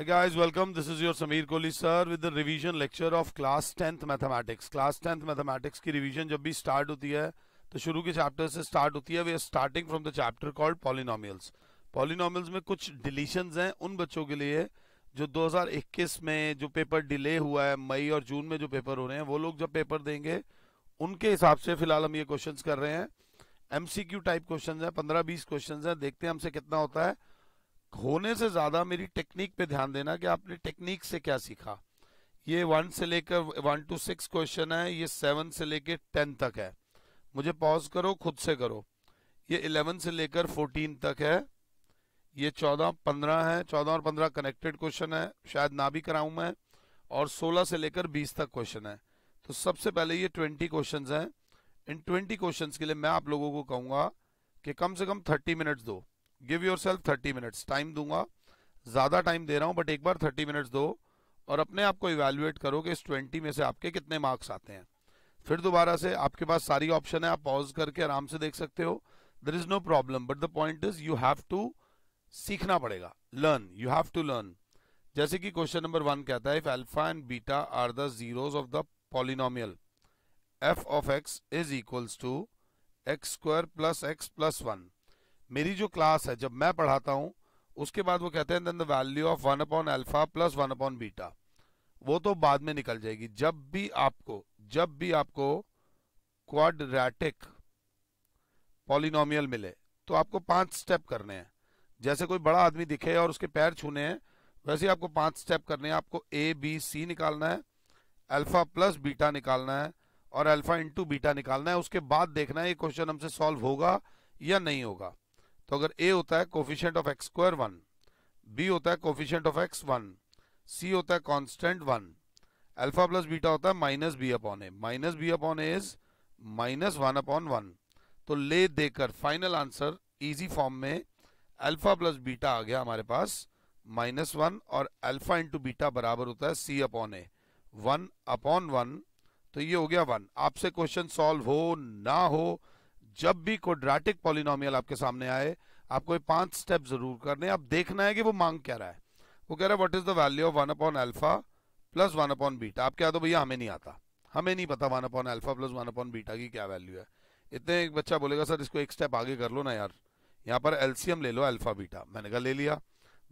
Hi guys, welcome. This is your Samir Kohli sir with the revision lecture of class 10th mathematics. Class 10th mathematics की revision जब भी start होती है तो शुरू के chapter से start होती है. We are starting from the chapter called polynomials. Polynomials में कुछ deletions हैं उन बच्चों के लिए जो 2021 में जो paper delay हुआ है मई और जून में जो paper हो रहे हैं वो लोग जब paper देंगे उनके हिसाब से फिलहाल हम ये questions कर रहे हैं MCQ type questions हैं 15-20 questions हैं देखते हैं हमसे कितना होता है होने से ज्यादा मेरी टेक्निक पे ध्यान देना कि आपने टेक्निक से क्या सीखा ये वन से लेकर वन टू सिक्स क्वेश्चन है ये सेवन से लेकर टेन तक है मुझे पॉज करो खुद से करो ये इलेवन से लेकर फोर्टीन तक है ये चौदह पंद्रह है चौदह और पंद्रह कनेक्टेड क्वेश्चन है शायद ना भी कराऊं मैं और सोलह से लेकर बीस तक क्वेश्चन है तो सबसे पहले ये ट्वेंटी क्वेश्चन है इन ट्वेंटी क्वेश्चन के लिए मैं आप लोगों को कहूंगा कि कम से कम थर्टी मिनट्स दो give yourself thirty minutes time दूंगा ज्यादा टाइम दे रहा हूं बट एक बार थर्टी मिनट्स दो और अपने आप को इवेल्युएट करो कि इस ट्वेंटी में से आपके कितने मार्क्स आते हैं फिर दोबारा से आपके पास सारी ऑप्शन है आप पॉज करके आराम से देख सकते हो there is no problem but the point is you have to सीखना पड़ेगा learn you have to learn जैसे कि क्वेश्चन नंबर वन कहता है if alpha and beta are the zeros of the polynomial f of x is equals to x square plus x plus one मेरी जो class है जब मैं पढ़ाता हूं उसके बाद वो कहते हैं the value of one upon alpha plus one upon beta वो तो बाद में निकल जाएगी जब भी आपको जब भी आपको क्वाड्रेटिक पॉलिनोमियल मिले तो आपको पांच स्टेप करने हैं जैसे कोई बड़ा आदमी दिखे और उसके पैर छूने हैं वैसे आपको पांच स्टेप करने हैं आपको ए बी सी निकालना है अल्फा प्लस बीटा निकालना है और अल्फा इंटू बीटा निकालना है उसके बाद देखना है ये क्वेश्चन हमसे सॉल्व होगा या नहीं होगा तो अगर ए होता है coefficient of x square one b होता है coefficient of x one c होता है constant one alpha plus beta होता है minus B upon A minus B upon a is minus one upon one तो ले देकर फाइनल आंसर इजी फॉर्म में अल्फा प्लस बीटा आ गया हमारे पास माइनस वन और अल्फा इंटू बीटा बराबर होता है c upon a one upon one तो ये हो गया वन आपसे क्वेश्चन सॉल्व हो ना हो जब भी कोड्राटिक पॉलिनोमियल आपके सामने आए आपको ये पांच स्टेप जरूर करने आप देखना है कि वो मांग क्या रहा है वो कह रहा है what is the value of one upon alpha plus one upon beta आप क्या तो भैया हमें नहीं आता हमें नहीं पता one upon alpha plus one upon beta की क्या वैल्यू है इतने एक बच्चा बोलेगा सर इसको एक स्टेप आगे कर लो ना यार यहाँ पर एल्सियम ले लो अल्फा बीटा मैंने कहा ले लिया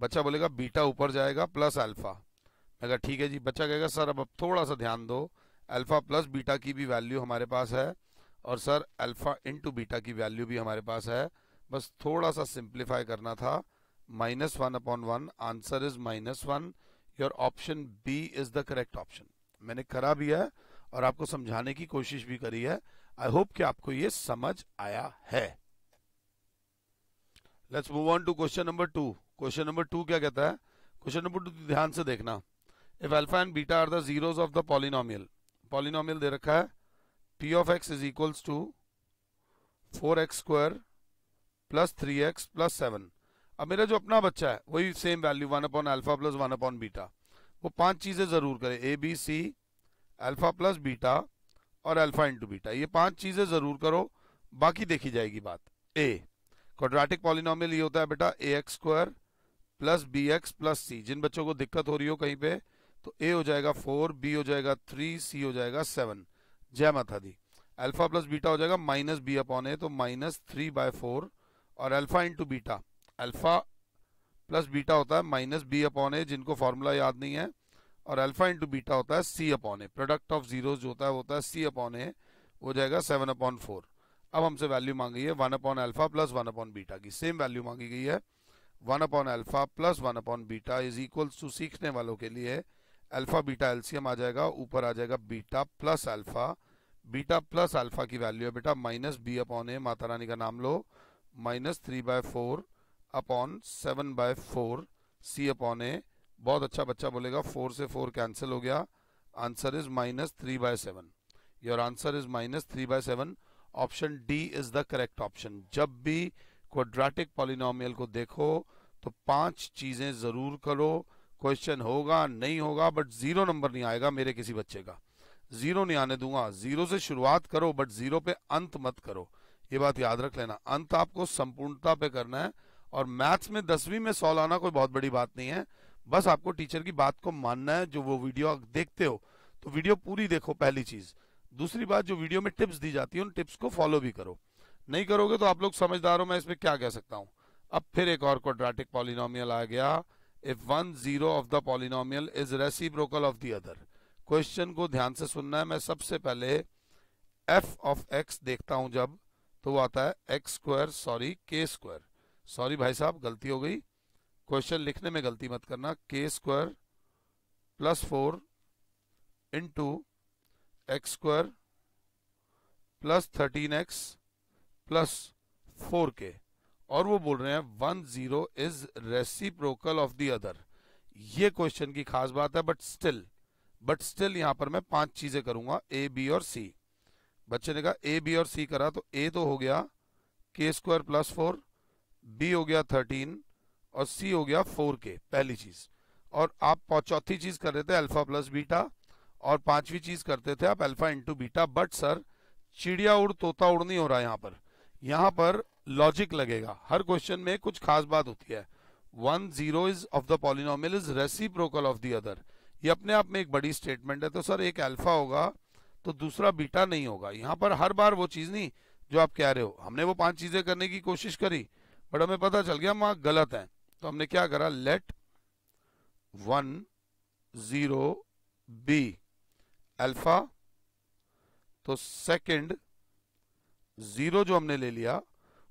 बच्चा बोलेगा बीटा ऊपर जाएगा प्लस अल्फा मैं कहा ठीक है जी बच्चा कहेगा सर अब थोड़ा सा ध्यान दो अल्फा प्लस बीटा की भी वैल्यू हमारे पास है और सर अल्फा इनटू बीटा की वैल्यू भी हमारे पास है बस थोड़ा सा सिंप्लीफाई करना था minus one upon one answer is minus one your option B is the correct option मैंने करा भी है और आपको समझाने की कोशिश भी करी है आई होप कि आपको ये समझ आया है let's move on to question number two question number two क्या कहता है क्वेश्चन नंबर टू ध्यान से देखना if alpha and beta are the zero of the polynomial polynomial दे रखा है p of x is equals to four x square plus three x plus seven अब मेरा जो अपना बच्चा है वही same value one upon alpha plus one upon beta वो पांच चीजें जरूर करे a B c alpha plus beta और अल्फा इंटू बीटा ये पांच चीजें जरूर करो बाकी देखी जाएगी बात ए क्वाड्रेटिक पॉलिनोमियल ये होता है बेटा a x square plus b x plus c जिन बच्चों को दिक्कत हो रही हो कहीं पे तो ए हो जाएगा फोर बी हो जाएगा थ्री सी हो जाएगा सेवन जय माता दी अल्फा प्लस बीटा हो जाएगा माइनस बी अपॉन ए तो माइनस थ्री बाय फोर और alpha into beta alpha plus beta होता है माइनस बी अपॉन ए जिनको फॉर्मूला याद नहीं है और अल्फा इंटू बीटा होता है c upon a product of zero जो होता है वो होता है सी अपॉन ए हो जाएगा सेवन अपॉन फोर अब हमसे वैल्यू मांगी है one upon alpha plus one upon beta की सेम वैल्यू मांगी गई है one upon alpha plus one upon beta is equal to सीखने वालों के लिए अल्फा बीटा एल्सियम आ जाएगा ऊपर आ जाएगा beta plus alpha beta plus alpha की वैल्यू है बेटा माइनस बी अपॉन ए माता रानी का नाम लो minus three by four upon seven by four c upon a बहुत अच्छा बच्चा बोलेगा फोर से फोर कैंसिल हो गया answer is minus three by seven your answer is minus three by seven option D is the correct option जब भी quadratic polynomial को देखो तो पांच चीजें जरूर करो क्वेश्चन होगा नहीं होगा बट जीरो नंबर नहीं आएगा मेरे किसी बच्चे का जीरो नहीं आने दूंगा जीरो से शुरुआत करो बट जीरो पे अंत मत करो ये बात याद रख लेना अंत आपको संपूर्णता पे करना है और मैथ्स में दसवीं में सौ लाना कोई बहुत बड़ी बात नहीं है बस आपको टीचर की बात को मानना है जो वो वीडियो देखते हो तो वीडियो पूरी देखो पहली चीज दूसरी बात जो वीडियो में टिप्स दी जाती है उन टिप्स को फॉलो भी करो नहीं करोगे तो आप लोग समझदार हो मैं इसमें क्या कह सकता हूँ अब फिर एक और क्वाड्रेटिक पॉलिनोमियल आ गया if one zero of the polynomial is reciprocal of the other question को ध्यान से सुनना है मैं सबसे पहले एफ ऑफ एक्स देखता हूं जब तो वो आता है x square sorry k square sorry भाई साहब गलती हो गई क्वेश्चन लिखने में गलती मत करना k square plus four into x square plus thirteen x plus four k और वो बोल रहे हैं one zero is reciprocal of the other ये क्वेश्चन की खास बात है बट स्टिल बट स्टिल यहां पर मैं पांच चीजें करूंगा ए बी और सी बच्चे ने कहा ए बी और सी करा तो ए तो हो गया के स्क्वायर प्लस फोर बी हो गया थर्टीन और सी हो गया फोर के पहली चीज और आप चौथी चीज कर रहे थे अल्फा प्लस बीटा और पांचवी चीज करते थे आप alpha into beta but sir चिड़िया उड़ तोता उड़ नहीं हो रहा यहाँ पर यहाँ पर लॉजिक लगेगा हर क्वेश्चन में कुछ खास बात होती है one zero is of the polynomial is reciprocal of the other ये अपने आप में एक बड़ी स्टेटमेंट है तो सर एक अल्फा होगा तो दूसरा बीटा नहीं होगा यहाँ पर हर बार वो चीज़ नहीं जो आप कह रहे हो हमने वो पांच चीज़ें करने की कोशिश करी बट हमें पता चल गया हम गलत है तो हमने क्या करा let one zero be alpha तो सेकंड जीरो जो हमने ले लिया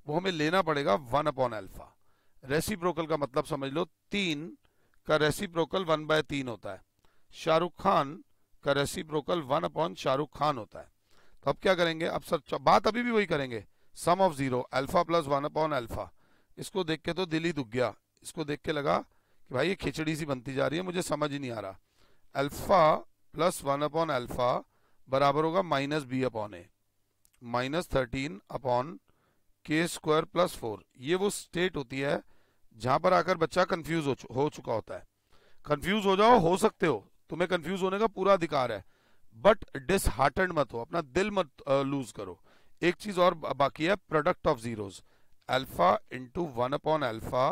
वो हमें लेना पड़ेगा वन अपॉन अल्फा रेसिप्रोकल का मतलब समझ लो तीन का रेसिप्रोकल वन बाय तीन होता है शाहरुख खान का reciprocal one upon Shahrukh Khan होता है तो अब क्या करेंगे अब सर बात अभी भी वही करेंगे sum of zero alpha plus one upon alpha इसको देख के तो दिल ही दुख गया इसको देख के लगा कि भाई ये खिचड़ी सी बनती जा रही है मुझे समझ ही नहीं आ रहा alpha plus one upon alpha बराबर होगा माइनस बी अपॉन ए minus thirteen upon k square plus four ये वो स्टेट होती है जहां पर आकर बच्चा कंफ्यूज हो, हो चुका होता है कंफ्यूज हो जाओ हो सकते हो तुम्हें कंफ्यूज होने का पूरा अधिकार है बट डिसहार्टन मत हो अपना दिल मत लूज करो एक चीज और बाकी है product of zeros alpha into one upon alpha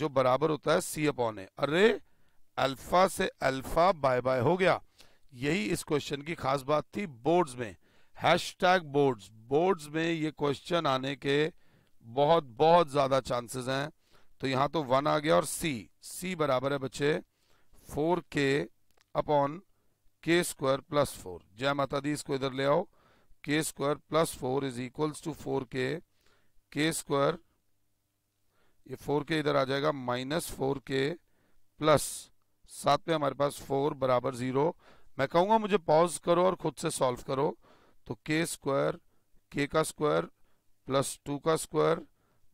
जो बराबर होता है सी अपॉन ए अरे अल्फा से अल्फा बाय बाय हो गया यही इस क्वेश्चन की खास बात थी बोर्ड्स में हैश टैग बोर्ड्स बोर्ड्स में ये क्वेश्चन आने के बहुत बहुत ज्यादा चांसेस हैं तो यहाँ तो वन आ गया और सी सी बराबर है बच्चे फोर के upon k square plus four जय माता दी इसको इधर ले आओ k square plus four is equals to four k k square ये फोर के इधर आ जाएगा माइनस फोर के प्लस साथ में हमारे पास फोर बराबर जीरो मैं कहूंगा मुझे पॉज करो और खुद से सॉल्व करो तो के स्क्वायर के का स्क्वायर प्लस टू का square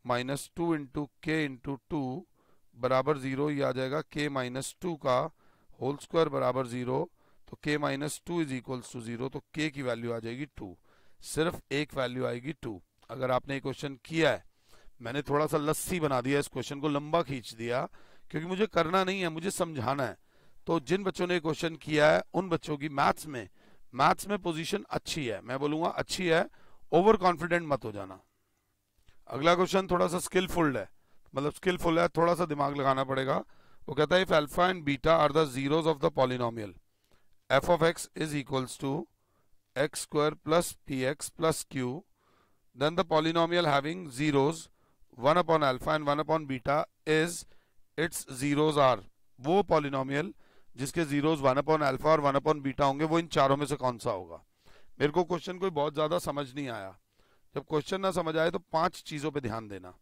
minus two into k into two बराबर जीरो आ जाएगा के माइनस टू का होल स्क्वायर बराबर जीरो तो k minus two is equal to zero तो k की वैल्यू आ जाएगी टू सिर्फ एक वैल्यू आएगी टू अगर आपने ये क्वेश्चन किया है मैंने थोड़ा सा लस्सी बना दिया इस क्वेश्चन को लंबा खींच दिया क्योंकि मुझे करना नहीं है मुझे समझाना है तो जिन बच्चों ने क्वेश्चन किया है उन बच्चों की मैथ्स में मैथ्स में पोजीशन अच्छी है मैं बोलूंगा अच्छी है ओवर कॉन्फिडेंट मत हो जाना अगला क्वेश्चन थोड़ा सा स्किलफुल्ड है मतलब स्किलफुल है थोड़ा सा दिमाग लगाना पड़ेगा वो कहता है if alpha and beta are the zeros of the polynomial f of x is equals to x square plus p x plus q then the polynomial having zeros one upon alpha and one upon beta is its zeros are वो polynomial जिसके zeros one upon alpha और one upon beta होंगे वो इन चारों में से कौन सा होगा मेरे को क्वेश्चन कोई बहुत ज़्यादा समझ नहीं आया जब क्वेश्चन ना समझ आए तो पांच चीज़ों पे ध्यान देना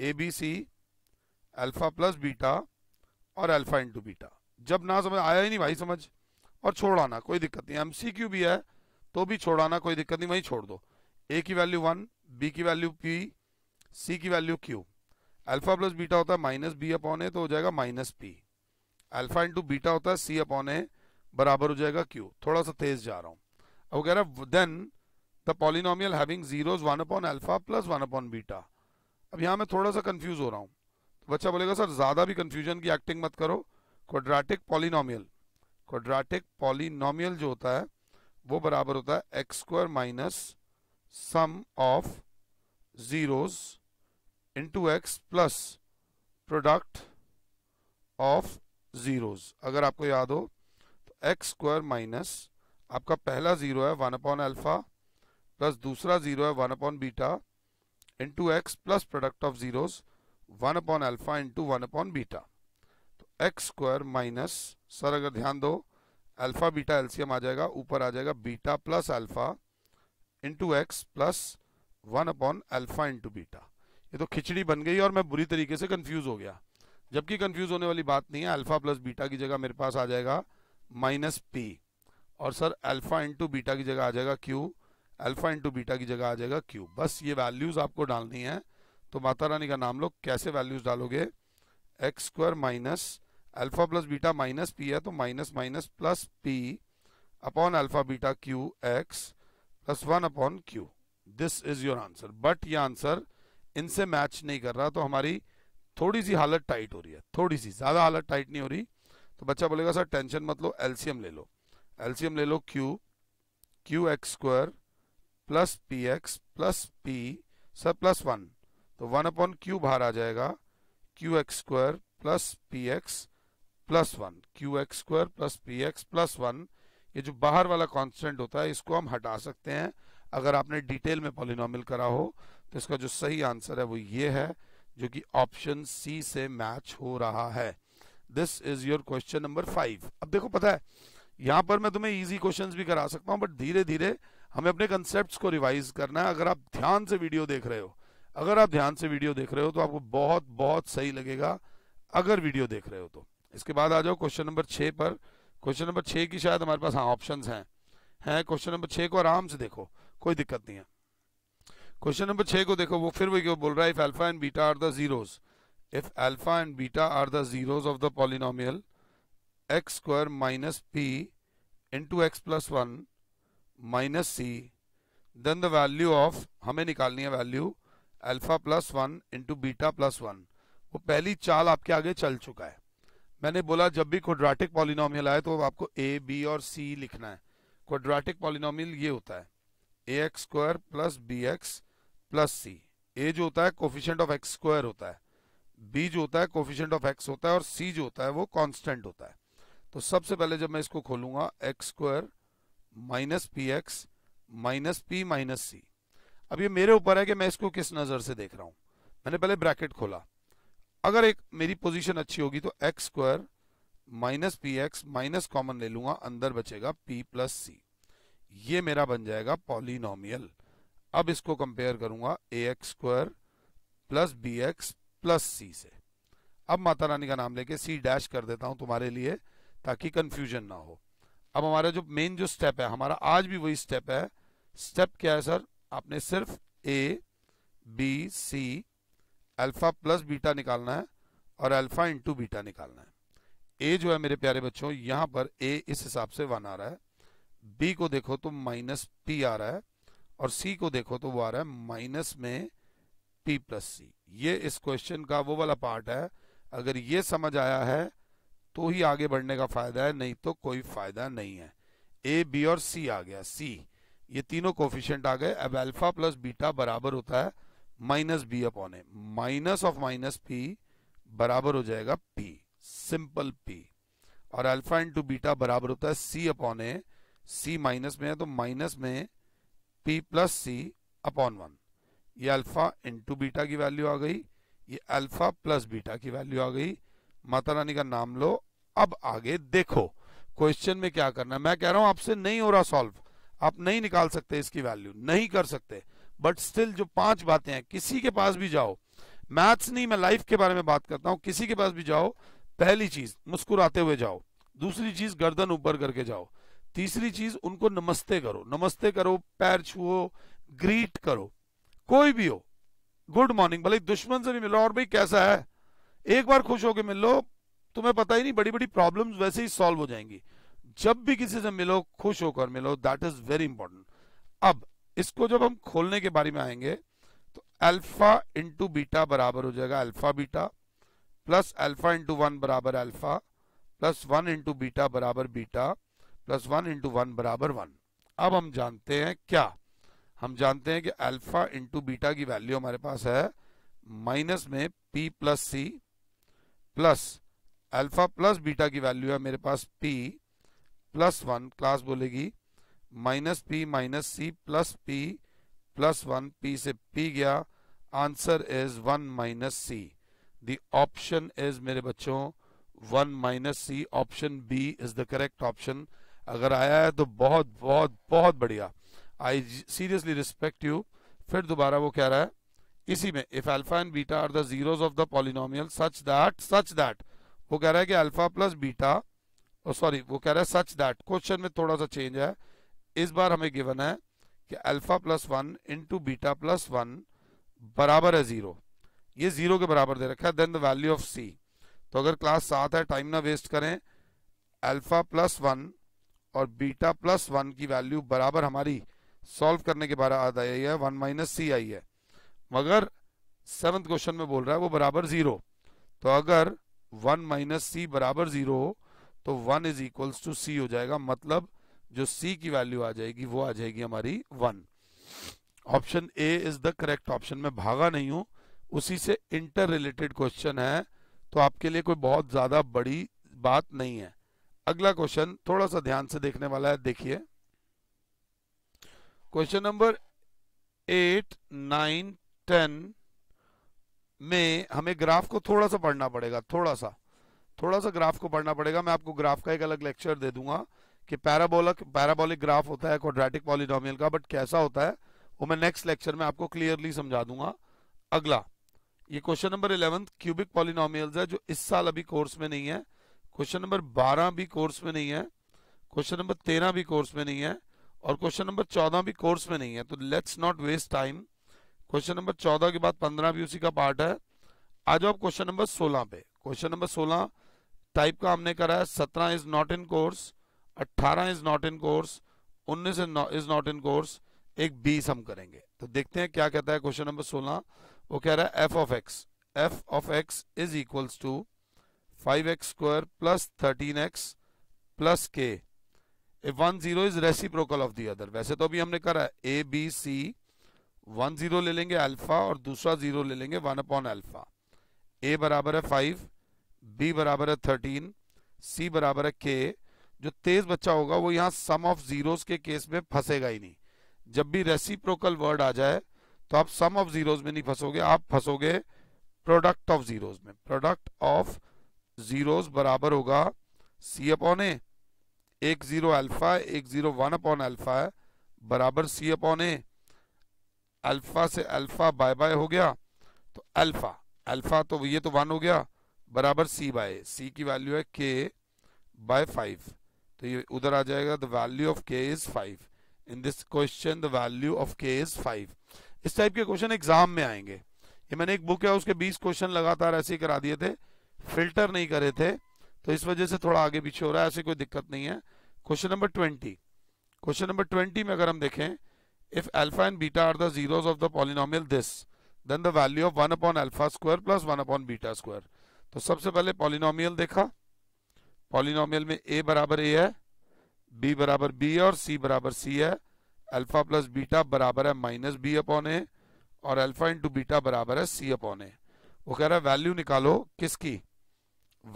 a B c alpha plus beta और अल्फा इंटू बीटा जब ना समझ आया ही नहीं भाई समझ और छोड़ाना कोई दिक्कत नहीं एमसीक्यू भी है तो भी छोड़ाना कोई दिक्कत नहीं वहीं छोड़ दो ए की वैल्यू वन बी की वैल्यू पी सी की value q alpha plus beta होता है माइनस बी अपॉन ए तो हो जाएगा minus p alpha into beta होता है सी अपॉन ए बराबर हो जाएगा क्यू थोड़ा सा तेज जा रहा हूँ अब कह रहा then the polynomial having zeros one upon alpha plus one upon beta अब यहाँ मैं थोड़ा सा कंफ्यूज हो रहा हूँ बच्चा बोलेगा सर ज्यादा भी कंफ्यूजन की एक्टिंग मत करो क्वाड्रेटिक पॉलिनोमियल क्वाड्रेटिक पॉलिनोमियल जो होता है वो बराबर होता है x square minus sum of zeros into x plus product of zeros अगर आपको याद हो तो एक्स स्क्वायर माइनस आपका पहला जीरो है वन अपॉन अल्फा प्लस दूसरा जीरो है one upon beta into x plus product of zeros one upon alpha into one upon beta तो एक्स स्क्वायर माइनस सर अगर ध्यान दो अल्फा बीटा एल्सियम आ जाएगा ऊपर आ जाएगा beta plus alpha into x plus one upon alpha into beta ये तो खिचड़ी बन गई और मैं बुरी तरीके से कंफ्यूज हो गया जबकि कंफ्यूज होने वाली बात नहीं है अल्फा प्लस बीटा की जगह मेरे पास आ जाएगा माइनस पी और सर अल्फा इंटू बीटा की जगह आ जाएगा क्यू अल्फा इंटू बीटा की जगह आ जाएगा क्यू बस ये वैल्यूज आपको डालनी है तो माता रानी का नाम लो कैसे वैल्यूज डालोगे x square minus alpha plus beta minus p है तो minus minus plus p upon alpha beta q x plus one upon q this is your answer but ये आंसर इनसे मैच नहीं कर रहा तो हमारी थोड़ी सी हालत टाइट हो रही है थोड़ी सी ज़्यादा हालत टाइट नहीं हो रही तो बच्चा बोलेगा सर टेंशन मत लो एल्सियम ले लो एल्सियम ले लो q q x square plus p x plus p sir plus one तो वन अपॉन क्यू बाहर आ जाएगा q x square plus p x plus one q x square plus p x plus one ये जो बाहर वाला constant होता है इसको हम हटा सकते हैं अगर आपने डिटेल में पॉलिनॉमिल करा हो तो इसका जो सही आंसर है वो ये है जो कि ऑप्शन सी से मैच हो रहा है this is your question number five अब देखो पता है यहाँ पर मैं तुम्हें इजी क्वेश्चंस भी करा सकता हूँ बट धीरे धीरे हमें अपने कंसेप्ट को रिवाइज करना है अगर आप ध्यान से वीडियो देख रहे हो अगर आप ध्यान से वीडियो देख रहे हो तो आपको बहुत बहुत सही लगेगा अगर वीडियो देख रहे हो तो इसके बाद आ जाओ क्वेश्चन नंबर छ पर क्वेश्चन नंबर छह की शायद हमारे पास हाँ ऑप्शन हैं हैं क्वेश्चन नंबर छह को आराम से देखो कोई दिक्कत नहीं है क्वेश्चन नंबर छह को देखो वो फिर वही बोल रहा है if alpha and beta are the zeros if alpha and beta are the zeros of the polynomial x square minus p into x plus one minus c then the value of हमें निकालनी है value alpha plus one into beta plus one वो पहली चाल आपके आगे चल चुका है मैंने बोला जब भी क्वाड्रेटिक पॉलिनोमियल आए तो आपको ए बी और सी लिखना है क्वाड्रेटिक पॉलिनोमियल ये होता है a x square plus b x plus c a जो होता है कोफिशेंट ऑफ एक्स स्क्वायर होता है बी जो होता है कोफिशेंट ऑफ एक्स होता है और सी जो होता है वो कॉन्स्टेंट होता है तो सबसे पहले जब मैं इसको खोलूंगा x square minus p x minus P minus c अब ये मेरे ऊपर है कि मैं इसको किस नज़र से देख रहा हूं मैंने पहले ब्रैकेट खोला अगर एक मेरी पोजीशन अच्छी होगी तो x square minus p x minus common ले लूंगा अंदर बचेगा पी प्लस सी ये मेरा बन जाएगा पॉलिनोमियल अब इसको कंपेयर करूंगा a x square plus b x plus c से अब माता रानी का नाम लेके सी डैश कर देता हूं तुम्हारे लिए ताकि कंफ्यूजन ना हो अब हमारा जो मेन जो स्टेप है हमारा आज भी वही स्टेप है स्टेप क्या है सर आपने सिर्फ a B c alpha plus beta निकालना है और अल्फा इंटू बीटा निकालना है ए जो है मेरे प्यारे बच्चों यहाँ पर ए इस हिसाब से वन आ रहा है बी को देखो तो माइनस पी आ रहा है और सी को देखो तो वो आ रहा है माइनस में पी प्लस सी ये इस क्वेश्चन का वो वाला पार्ट है अगर ये समझ आया है तो ही आगे बढ़ने का फायदा है नहीं तो कोई फायदा नहीं है ए बी और सी आ गया सी ये तीनों कोफिशियंट आ गए अब अल्फा प्लस बीटा बराबर होता है minus B upon A minus of minus p बराबर हो जाएगा पी सिंपल पी और अल्फा इंटू बीटा बराबर होता है सी अपॉन ए सी माइनस में है तो माइनस में P plus c upon one ये अल्फा इंटू बीटा की वैल्यू आ गई ये अल्फा प्लस बीटा की वैल्यू आ गई माता रानी का नाम लो अब आगे देखो क्वेश्चन में क्या करना है मैं कह रहा हूं आपसे नहीं हो रहा सॉल्व आप नहीं निकाल सकते इसकी वैल्यू नहीं कर सकते बट स्टिल जो पांच बातें हैं किसी के पास भी जाओ मैथ्स नहीं मैं लाइफ के बारे में बात करता हूं किसी के पास भी जाओ पहली चीज मुस्कुराते हुए जाओ दूसरी चीज गर्दन ऊपर करके जाओ तीसरी चीज उनको नमस्ते करो नमस्ते करो पैर छुओ ग्रीट करो कोई भी हो गुड मॉर्निंग भले दुश्मन से भी मिलो और भाई कैसा है एक बार खुश होकर मिल लो तुम्हें पता ही नहीं बड़ी बड़ी प्रॉब्लम्स वैसे ही सॉल्व हो जाएंगी जब भी किसी से मिलो खुश होकर मिलो दैट इज वेरी इंपॉर्टेंट अब इसको जब हम खोलने के बारे में आएंगे तो अल्फा इंटू बीटा बराबर हो जाएगा alpha beta plus alpha into one बराबर alpha plus one into beta बराबर beta plus one into one बराबर वन अब हम जानते हैं क्या हम जानते हैं कि अल्फा इंटू बीटा की वैल्यू हमारे पास है माइनस में P plus C plus alpha plus beta की वैल्यू है मेरे पास पी प्लस वन क्लास बोलेगी minus P minus C plus P plus one P से पी गया answer is one minus C the option is मेरे बच्चों one minus C option B is the correct option अगर आया है तो बहुत बहुत बहुत बढ़िया आई सीरियसली रिस्पेक्ट यू फिर दोबारा वो कह रहा है इसी में if alpha and beta are the zeros of the polynomial such that such that वो कह रहा है कि alpha plus beta sorry oh, वो कह रहा है सच दैट क्वेश्चन में थोड़ा सा चेंज है इस बार हमें गिवन है कि alpha plus one into beta plus one बराबर है जीरो ये जीरो के बराबर दे रखा है then the value of C तो अगर क्लास सात है टाइम ना वेस्ट करें अल्फा प्लस वन और बीटा प्लस वन की वैल्यू बराबर हमारी सॉल्व करने के बाद आई है वन माइनस सी आई है मगर सेवंथ क्वेश्चन में बोल रहा है वो बराबर जीरो तो अगर वन माइनस सी बराबर जीरो हो तो one is equals to C हो जाएगा मतलब जो सी की वैल्यू आ जाएगी वो आ जाएगी हमारी one option A is the correct option में भागा नहीं हूं उसी से इंटर रिलेटेड क्वेश्चन है तो आपके लिए कोई बहुत ज्यादा बड़ी बात नहीं है अगला क्वेश्चन थोड़ा सा ध्यान से देखने वाला है देखिए question number eight nine ten में हमें ग्राफ को थोड़ा सा पढ़ना पड़ेगा थोड़ा सा थोड़ा सा ग्राफ को पढ़ना पड़ेगा मैं आपको ग्राफ का एक अलग लेक्चर दे दूंगा कि पैराबोलिक पैराबोलिक ग्राफ होता है क्वाड्रेटिक पॉलिनोमियल का बट कैसा होता है वो मैं नेक्स्ट लेक्चर में आपको क्लियरली समझा दूंगा अगला ये question number eleventh cubic polynomials है जो इस साल अभी कोर्स में नहीं है क्वेश्चन नंबर बारह भी कोर्स में नहीं है क्वेश्चन नंबर तेरह भी कोर्स में नहीं है और क्वेश्चन नंबर चौदह भी कोर्स में नहीं है तो let's not waste time question number चौदह के बाद पंद्रह भी उसी का पार्ट है आ जाओ क्वेश्चन नंबर सोलह पे क्वेश्चन नंबर सोलह टाइप का हमने करा है सत्रह इज नॉट इन कोर्स अट्ठारह इज नॉट इन कोर्स उन्नीस इज नॉट इन कोर्स एक बीस हम करेंगे तो देखते हैं क्या कहता है क्वेश्चन नंबर सोलह वो कह रहा है F of X F of x is equals to five X square plus thirteen x plus K one zero is reciprocal of the other वैसे तो अभी हमने करा A B C one zero ले लेंगे अल्फा और दूसरा zero ले लेंगे वन अपॉन अल्फा ए बराबर है फाइव बी बराबर है थर्टीन सी बराबर है के जो तेज बच्चा होगा वो यहाँ सम ऑफ जीरोस के केस में फंसेगा ही नहीं जब भी रेसिप्रोकल वर्ड आ जाए तो आप सम ऑफ जीरोस में नहीं फंसोगे आप फंसोगे प्रोडक्ट ऑफ जीरोस में प्रोडक्ट ऑफ जीरोस बराबर होगा सी अपॉन ए एक जीरो अल्फा एक जीरो वन अपॉन अल्फा है बराबर सी अपॉन ए अल्फा से अल्फा बाय बाय हो गया तो अल्फा अल्फा तो ये तो वन हो गया बराबर सी बाय सी की वैल्यू है के बाय फाइव तो ये उधर आ जाएगा the value of K is five in this question the value of K is five इस टाइप के क्वेश्चन एग्जाम में आएंगे ये मैंने एक बुक है उसके बीस क्वेश्चन लगातार ऐसे ही करा दिए थे फिल्टर नहीं करे थे तो इस वजह से थोड़ा आगे पीछे हो रहा है ऐसी कोई दिक्कत नहीं है question number twenty question number twenty में अगर हम देखें if alpha and beta are the zeros of the polynomial this then the value of one upon alpha square plus one upon beta square तो सबसे पहले पॉलिनोमियल देखा polynomial में ए बराबर ए है बी बराबर बी है और सी बराबर सी है अल्फा प्लस बीटा बराबर है माइनस बी अपॉन ए और अल्फा इंटू बीटा बराबर है सी अपॉन ए वो कह रहा है वैल्यू निकालो किसकी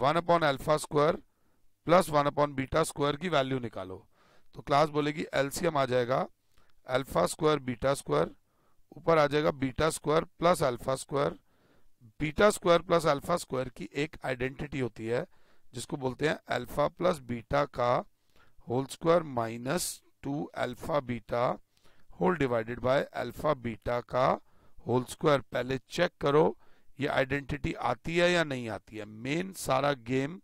one upon alpha square plus one upon beta square की वैल्यू निकालो तो क्लास बोलेगी एलसीएम आ जाएगा अल्फा स्क्वायर बीटा स्क्वायर ऊपर आ जाएगा beta square plus alpha square beta square plus alpha square की एक आइडेंटिटी होती है जिसको बोलते हैं अल्फा प्लस बीटा का whole square minus two alpha beta whole divided by alpha beta का होल स्क्वायर पहले चेक करो ये आइडेंटिटी आती है या नहीं आती है मेन सारा गेम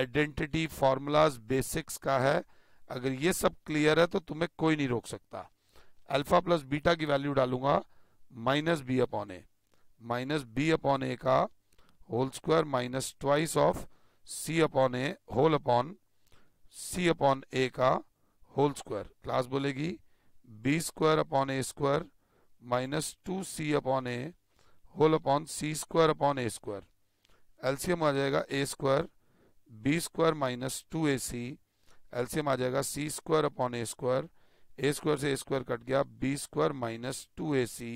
आइडेंटिटी फॉर्मूलाज बेसिक्स का है अगर ये सब क्लियर है तो तुम्हें कोई नहीं रोक सकता अल्फा प्लस बीटा की वैल्यू डालूंगा minus B upon A minus B upon A का whole square minus twice of C upon A whole upon C upon A का होल स्क्वायर क्लास बोलेगी B square upon A square minus two C upon A whole upon C square upon A square LCM आ जाएगा A square B square minus two A C LCM आ जाएगा C square upon A square A square से A square cut गया B square minus two A C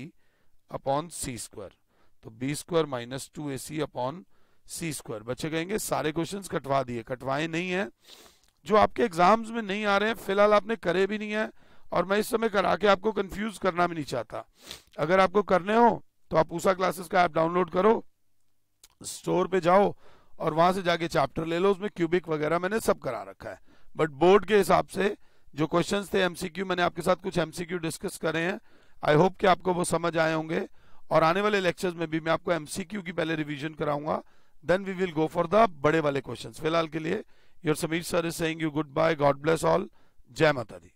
upon C square तो B square minus two A C upon C square बच्चे कहेंगे सारे questions कटवा दिए कटवाए नहीं है जो आपके एग्जाम्स में नहीं आ रहे हैं फिलहाल आपने करे भी नहीं है और मैं इस समय करा के आपको कंफ्यूज करना भी नहीं चाहता अगर आपको करने हो तो आप उषा क्लासेस का ऐप डाउनलोड करो स्टोर पे जाओ और वहां से जाके चैप्टर ले लो उसमें क्यूबिक वगैरह मैंने सब करा रखा है बट बोर्ड के हिसाब से जो क्वेश्चंस थे एमसीक्यू मैंने आपके साथ कुछ एमसीक्यू डिस्कस करे हैं आई होप कि आपको वो समझ आए होंगे और आने वाले लेक्चर्स में भी मैं आपको एमसीक्यू की पहले रिवीजन कराऊंगा then we will go for the बड़े वाले क्वेश्चंस फिलहाल के लिए your Sameer sir is saying you good bye God bless all जय माता दी